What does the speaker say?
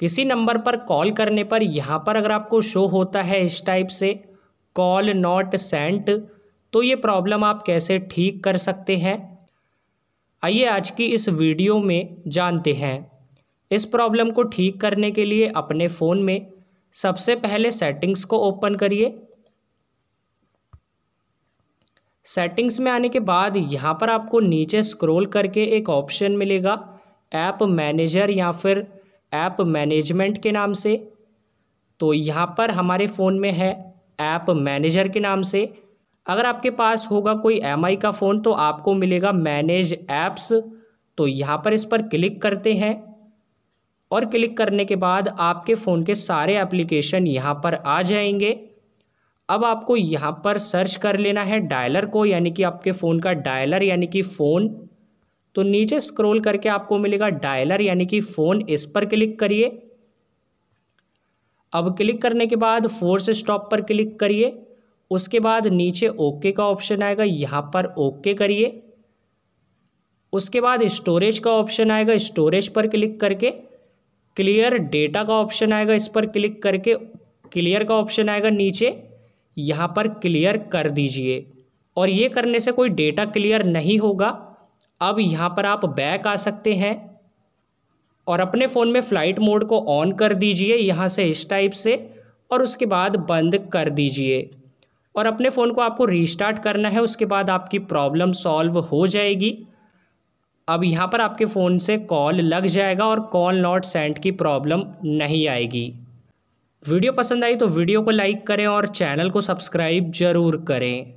किसी नंबर पर कॉल करने पर यहाँ पर अगर आपको शो होता है इस टाइप से कॉल नॉट सेंट तो ये प्रॉब्लम आप कैसे ठीक कर सकते हैं आइए आज की इस वीडियो में जानते हैं इस प्रॉब्लम को ठीक करने के लिए अपने फ़ोन में सबसे पहले सेटिंग्स को ओपन करिए सेटिंग्स में आने के बाद यहाँ पर आपको नीचे स्क्रॉल करके एक ऑप्शन मिलेगा ऐप मैनेजर या फिर ऐप मैनेजमेंट के नाम से तो यहाँ पर हमारे फ़ोन में है ऐप मैनेजर के नाम से अगर आपके पास होगा कोई एम का फ़ोन तो आपको मिलेगा मैनेज ऐप्स तो यहाँ पर इस पर क्लिक करते हैं और क्लिक करने के बाद आपके फ़ोन के सारे एप्लीकेशन यहाँ पर आ जाएंगे अब आपको यहाँ पर सर्च कर लेना है डायलर को यानी कि आपके फ़ोन का डायलर यानी कि फ़ोन तो नीचे स्क्रॉल करके आपको मिलेगा डायलर यानी कि फ़ोन इस पर क्लिक करिए अब क्लिक करने के बाद फोर्स स्टॉप पर क्लिक करिए उसके बाद नीचे ओके का ऑप्शन आएगा यहाँ पर ओके करिए उसके बाद स्टोरेज का ऑप्शन आएगा स्टोरेज पर क्लिक करके क्लियर डेटा का ऑप्शन आएगा इस पर क्लिक करके क्लियर का ऑप्शन आएगा नीचे यहाँ पर क्लियर कर दीजिए और ये करने से कोई डेटा क्लियर नहीं होगा अब यहाँ पर आप बैक आ सकते हैं और अपने फ़ोन में फ़्लाइट मोड को ऑन कर दीजिए यहाँ से इस टाइप से और उसके बाद बंद कर दीजिए और अपने फ़ोन को आपको रीस्टार्ट करना है उसके बाद आपकी प्रॉब्लम सॉल्व हो जाएगी अब यहाँ पर आपके फ़ोन से कॉल लग जाएगा और कॉल नॉट सेंड की प्रॉब्लम नहीं आएगी वीडियो पसंद आई तो वीडियो को लाइक करें और चैनल को सब्सक्राइब ज़रूर करें